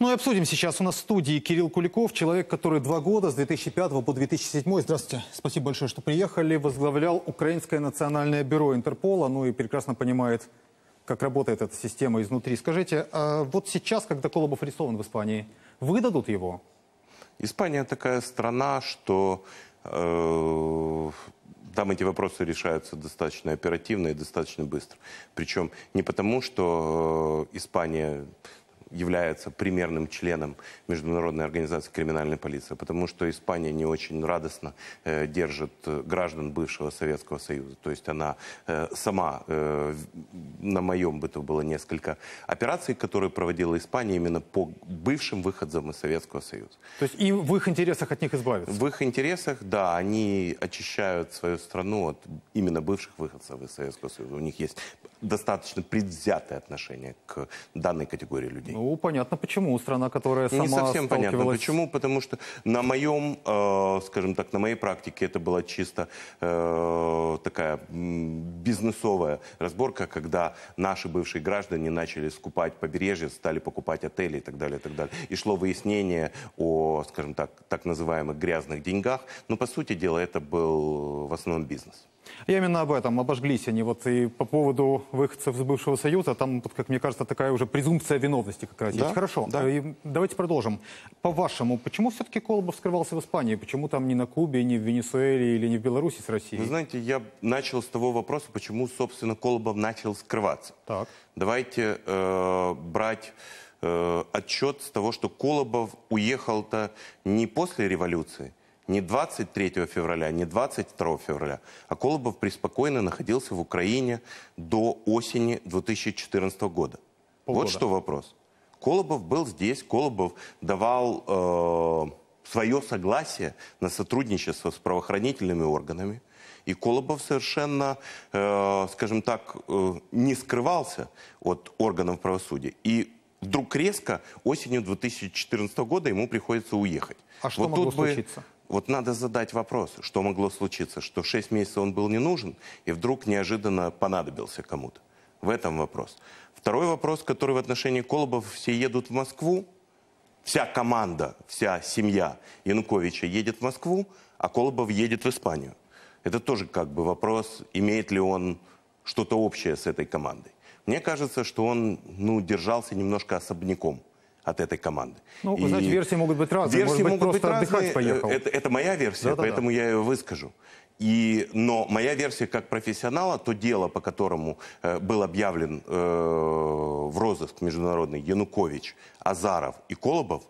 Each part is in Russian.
Ну и обсудим сейчас. У нас в студии Кирилл Куликов, человек, который два года, с 2005 по 2007, здравствуйте, спасибо большое, что приехали, возглавлял Украинское национальное бюро Интерпола, ну и прекрасно понимает, как работает эта система изнутри. Скажите, а вот сейчас, когда Колобов арестован в Испании, выдадут его? Испания такая страна, что э, там эти вопросы решаются достаточно оперативно и достаточно быстро. Причем не потому, что э, Испания является примерным членом Международной организации криминальной полиции, потому что Испания не очень радостно э, держит э, граждан бывшего Советского Союза. То есть она э, сама, э, на моем быту было несколько операций, которые проводила Испания именно по бывшим выходцам из Советского Союза. То есть и в их интересах от них избавиться? В их интересах, да, они очищают свою страну от именно бывших выходцев из Советского Союза. У них есть достаточно предвзятое отношение к данной категории людей. Ну, понятно почему. Страна, которая ну, сама Не совсем сталкивалась... понятно почему, потому что на моем, э, скажем так, на моей практике это была чисто э, такая бизнесовая разборка, когда наши бывшие граждане начали скупать побережье, стали покупать отели и так далее, и так далее. И шло выяснение о, скажем так, так называемых грязных деньгах. Но, по сути дела, это был э, в основном бизнес. Я именно об этом, обожглись они. Вот и по поводу выходцев из бывшего Союза, там, вот, как мне кажется, такая уже презумпция виновности как раз да? есть. Хорошо, да. Э, и давайте продолжим. По-вашему, почему все-таки Колобов скрывался в Испании? Почему там не на Кубе, не в Венесуэле или не в Беларуси с Россией? Вы знаете, я начал с того вопроса, почему, собственно, Колобов начал скрываться. Так. Давайте э, брать э, отчет с того, что Колобов уехал-то не после революции, не 23 февраля, не 22 февраля, а Колобов преспокойно находился в Украине до осени 2014 года. Полгода. Вот что вопрос. Колобов был здесь, Колобов давал э, свое согласие на сотрудничество с правоохранительными органами. И Колобов совершенно, э, скажем так, э, не скрывался от органов правосудия. И вдруг резко осенью 2014 года ему приходится уехать. А что вот могло тут случиться? Бы вот надо задать вопрос, что могло случиться, что 6 месяцев он был не нужен и вдруг неожиданно понадобился кому-то. В этом вопрос. Второй вопрос, который в отношении Колобов, все едут в Москву, вся команда, вся семья Януковича едет в Москву, а Колобов едет в Испанию. Это тоже как бы вопрос, имеет ли он что-то общее с этой командой. Мне кажется, что он ну, держался немножко особняком от этой команды. Ну, и значит, версии могут быть разные. Версии Может могут быть разные. Поехал. Это, это моя версия, да, да, поэтому я ее выскажу. И, но моя версия как профессионала, то дело, по которому э, был объявлен э, в розыск международный Янукович, Азаров и Колобов,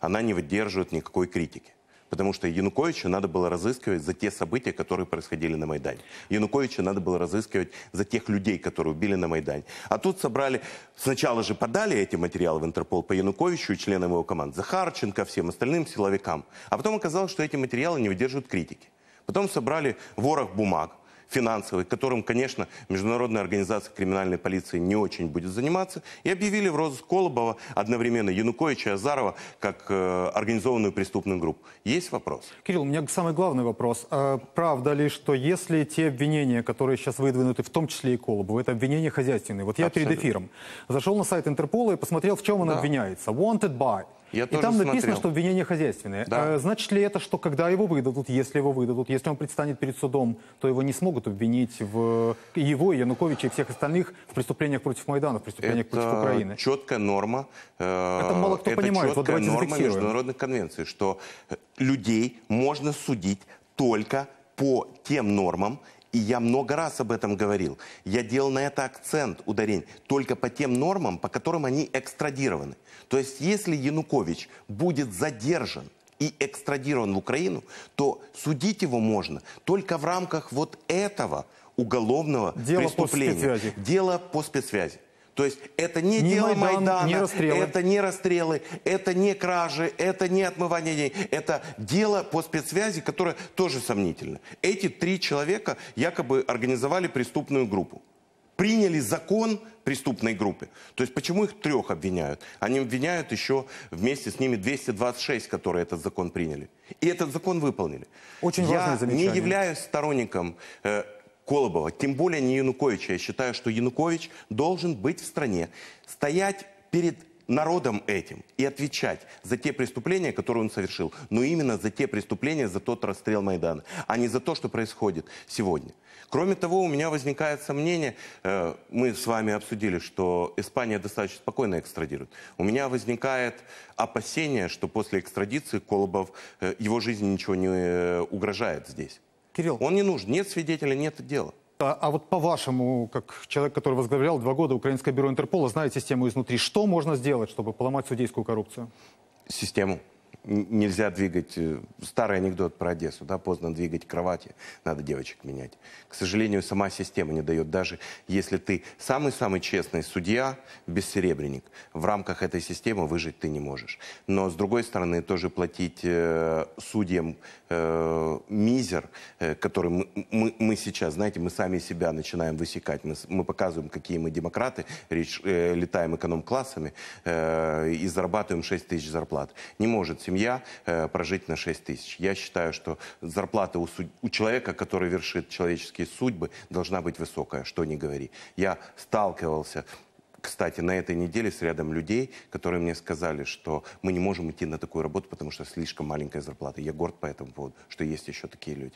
она не выдерживает никакой критики потому что Януковича надо было разыскивать за те события, которые происходили на Майдане. Януковича надо было разыскивать за тех людей, которые убили на Майдане. А тут собрали, сначала же подали эти материалы в Интерпол по Януковичу и членам его команд, Захарченко, всем остальным силовикам. А потом оказалось, что эти материалы не выдерживают критики. Потом собрали ворох бумаг, финансовый, которым, конечно, Международная организация криминальной полиции не очень будет заниматься, и объявили в розыск Колобова одновременно Януковича и Азарова как э, организованную преступную группу. Есть вопрос? Кирилл, у меня самый главный вопрос. А, правда ли, что если те обвинения, которые сейчас выдвинуты, в том числе и Колобову, это обвинения хозяйственные? Вот я Абсолютно. перед эфиром зашел на сайт Интерпола и посмотрел, в чем он да. обвиняется. Wanted by я и тоже там смотрел. написано, что обвинение хозяйственное. Да. Э, значит ли это, что когда его выдадут, если его выдадут, если он предстанет перед судом, то его не смогут обвинить в его, Януковича и всех остальных в преступлениях против Майдана, в преступлениях это против Украины? четкая норма. Э, это мало кто это понимает. Это четкая вот норма международных конвенций, что э, людей можно судить только по тем нормам и я много раз об этом говорил. Я делал на это акцент, ударение, только по тем нормам, по которым они экстрадированы. То есть, если Янукович будет задержан и экстрадирован в Украину, то судить его можно только в рамках вот этого уголовного Дело преступления. По спецсвязи. Дело по спецсвязи. То есть это не, не дело Майдан, Майдана, не расстрелы. это не расстрелы, это не кражи, это не отмывание денег. Это дело по спецсвязи, которое тоже сомнительно. Эти три человека якобы организовали преступную группу. Приняли закон преступной группе. То есть почему их трех обвиняют? Они обвиняют еще вместе с ними 226, которые этот закон приняли. И этот закон выполнили. Очень Я важное замечание. не являюсь сторонником э, Колобова, тем более не Януковича. Я считаю, что Янукович должен быть в стране, стоять перед народом этим и отвечать за те преступления, которые он совершил. Но именно за те преступления, за тот расстрел Майдана, а не за то, что происходит сегодня. Кроме того, у меня возникает сомнение, э, мы с вами обсудили, что Испания достаточно спокойно экстрадирует. У меня возникает опасение, что после экстрадиции Колобов, э, его жизни ничего не э, угрожает здесь. Кирилл. Он не нужен. Нет свидетеля, нет дела. А, а вот по-вашему, как человек, который возглавлял два года Украинское бюро Интерпола, знает систему изнутри, что можно сделать, чтобы поломать судейскую коррупцию? Систему нельзя двигать, э, старый анекдот про Одессу, да, поздно двигать кровати, надо девочек менять. К сожалению, сама система не дает, даже если ты самый-самый честный судья, бессеребренник, в рамках этой системы выжить ты не можешь. Но, с другой стороны, тоже платить э, судьям э, мизер, э, который мы, мы, мы сейчас, знаете, мы сами себя начинаем высекать, мы, мы показываем, какие мы демократы, речь, э, летаем эконом-классами э, и зарабатываем 6 тысяч зарплат. Не может семья, э, прожить на 6 тысяч. Я считаю, что зарплата у, суд... у человека, который вершит человеческие судьбы, должна быть высокая, что не говори. Я сталкивался кстати, на этой неделе с рядом людей, которые мне сказали, что мы не можем идти на такую работу, потому что слишком маленькая зарплата. Я горд по этому поводу, что есть еще такие люди.